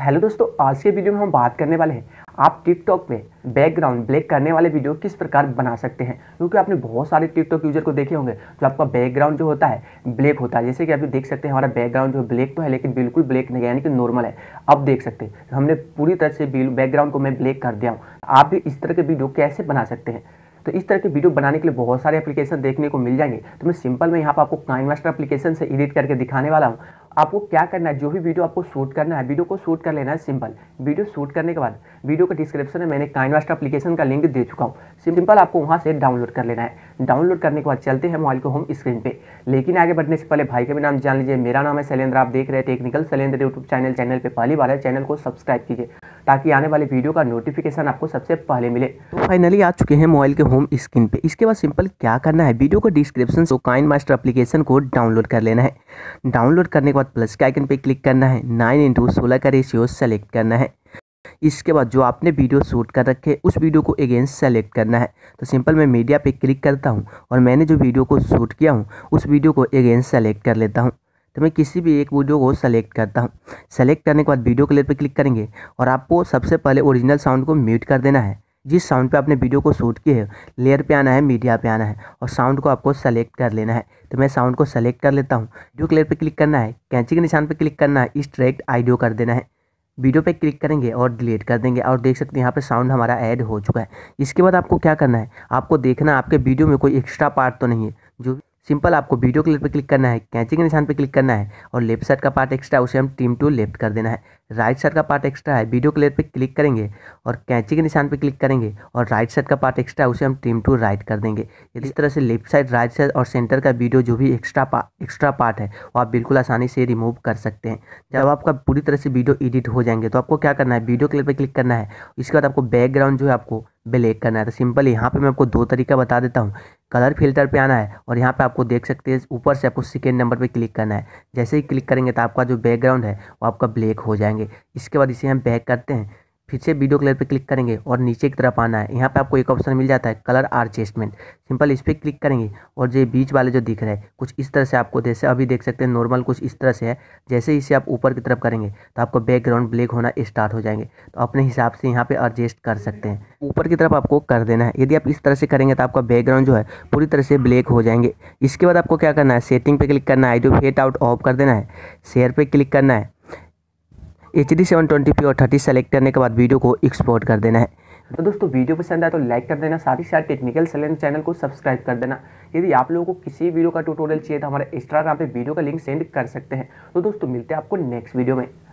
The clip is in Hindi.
हेलो दोस्तों आज के वीडियो में हम बात करने वाले हैं आप टिकटॉक में बैकग्राउंड ब्लैक करने वाले वीडियो किस प्रकार बना सकते हैं क्योंकि आपने बहुत सारे टिकटॉक यूजर को देखे होंगे जो आपका बैकग्राउंड जो होता है ब्लैक होता है जैसे कि आप देख सकते हैं हमारा बैकग्राउंड जो ब्लैक तो है लेकिन बिल्कुल ब्लैक नहीं है यानी कि नॉर्मल है अब देख सकते हैं तो हमने पूरी तरह से बैकग्राउंड को मैं ब्लैक कर दिया हूँ आप भी इस तरह के वीडियो कैसे बना सकते हैं तो इस तरह के वीडियो बनाने के लिए बहुत सारे एप्लीकेशन देखने को मिल जाएंगे तो मैं सिंपल में यहाँ पर आपको काइन मास्टर एप्लीकेशन से एडिट करके दिखाने वाला हूँ आपको क्या करना है जो भी वीडियो आपको शूट करना है वीडियो को शूट कर लेना है सिंपल वीडियो शूट करने के बाद वीडियो के डिस्क्रिप्शन में मैंने काइनवास्ट एप्लीकेशन का लिंक दे चुका हूँ सिंपल आपको वहाँ से डाउनलोड कर लेना है डाउनलोड करने के बाद चलते हैं मोबाइल को होम स्क्रीन पर लेकिन आगे बढ़ने से पहले भाई का भी नाम जान लीजिए मेरा नाम है शैलेंद्र आप देख रहे हैं technical Shailendra YouTube channel channel पर पहली बार है चैनल को सब्सक्राइब कीजिए ताकि आने वाले वीडियो का नोटिफिकेशन आपको सबसे पहले मिले तो फाइनली आ चुके हैं मोबाइल के होम स्क्रीन पे इसके बाद सिंपल क्या करना है वीडियो को डिस्क्रिप्शन से काइन मास्टर अप्लीकेशन को डाउनलोड कर लेना है डाउनलोड करने के बाद प्लस के आइकन पर क्लिक करना है नाइन इंटू सोलह का रेशियो सेलेक्ट करना है इसके बाद जो आपने वीडियो शूट कर रखे उस वीडियो को अगेन सेलेक्ट करना है तो सिंपल मैं मीडिया पे क्लिक करता हूँ और मैंने जो वीडियो को शूट किया हूँ उस वीडियो को अगेन सेलेक्ट कर लेता हूँ तो मैं किसी भी एक वीडियो को सेलेक्ट करता हूँ सेलेक्ट करने के बाद वीडियो क्लिप पर क्लिक करेंगे और आपको सबसे पहले ओरिजिनल साउंड को म्यूट कर देना है जिस साउंड पे आपने वीडियो को शूट किए है लेयर पे आना है मीडिया पे आना है और साउंड को आपको सेलेक्ट कर लेना है तो मैं साउंड को सेलेक्ट कर लेता हूँ वीडियो क्लियर पे क्लिक करना है कैंची के निशान पे क्लिक करना है इस ट्रैक आइडियो कर देना है वीडियो पे क्लिक करेंगे और डिलीट कर देंगे और देख सकते हैं यहाँ पे साउंड हमारा ऐड हो चुका है इसके बाद आपको क्या करना है आपको देखना आपके वीडियो में कोई एक्स्ट्रा पार्ट तो नहीं है जो सिंपल आपको वीडियो क्लिप पर क्लिक करना है कैचिंग के निशान पर क्लिक करना है और लेफ्ट साइड का पार्ट एक्स्ट्रा उसे हम टीम टू लेफ्ट कर देना है राइट साइड का पार्ट एक्स्ट्रा है वीडियो क्लिप पर क्लिक करेंगे और कैचिंग के निशान पर क्लिक करेंगे और राइट साइड का पार्ट एक्स्ट्रा उसे हम टीम टू राइट कर देंगे इस तरह से लेफ्ट साइड राइट साइड और सेंटर का वीडियो जो भी एक्स्ट्रा एक्स्ट्रा पार्ट है वो आप बिल्कुल आसानी से रिमूव कर सकते हैं जब आपका पूरी तरह से वीडियो एडिट हो जाएंगे तो आपको क्या करना है वीडियो क्लिप पर क्लिक करना है इसके बाद आपको बैकग्राउंड जो है आपको ब्लैक करना है तो सिंपल यहाँ पे मैं आपको दो तरीका बता देता हूँ कलर फिल्टर पे आना है और यहाँ पे आपको देख सकते हैं ऊपर से आपको सेकेंड नंबर पे क्लिक करना है जैसे ही क्लिक करेंगे तो आपका जो बैकग्राउंड है वो आपका ब्लैक हो जाएंगे इसके बाद इसे हम बैक करते हैं फिर से वीडियो कलर पर क्लिक करेंगे और नीचे की तरफ आना है यहाँ पे आपको एक ऑप्शन मिल जाता है कलर आर्चेस्टमेंट सिंपल इस पर क्लिक करेंगे और जो बीच वाले जो दिख रहे हैं कुछ इस तरह से आपको जैसे अभी देख सकते हैं नॉर्मल कुछ इस तरह से है जैसे इसे आप ऊपर की तरफ करेंगे तो आपको बैकग्राउंड ब्लैक होना स्टार्ट हो जाएंगे तो अपने हिसाब से यहाँ पर एडजस्ट कर सकते हैं ऊपर की तरफ आपको कर देना है यदि आप इस तरह से करेंगे तो आपका बैकग्राउंड जो है पूरी तरह से ब्लैक हो जाएंगे इसके बाद आपको क्या करना है सेटिंग पर क्लिक करना है आइडियो फेट आउट ऑफ कर देना है शेयर पर क्लिक करना है H D seven twenty P और थर्टी सेलेक्ट करने के बाद वीडियो को एक्सपोर्ट कर देना है तो दोस्तों वीडियो पसंद आए तो लाइक कर देना साथ ही साथ टेक्निकल सैलेंट चैनल को सब्सक्राइब कर देना यदि आप लोगों को किसी वीडियो का ट्यूटोरियल चाहिए तो हमारे इंस्टाग्राम पे वीडियो का लिंक सेंड कर सकते हैं तो दोस्तों मिलते हैं आपको नेक्स्ट वीडियो में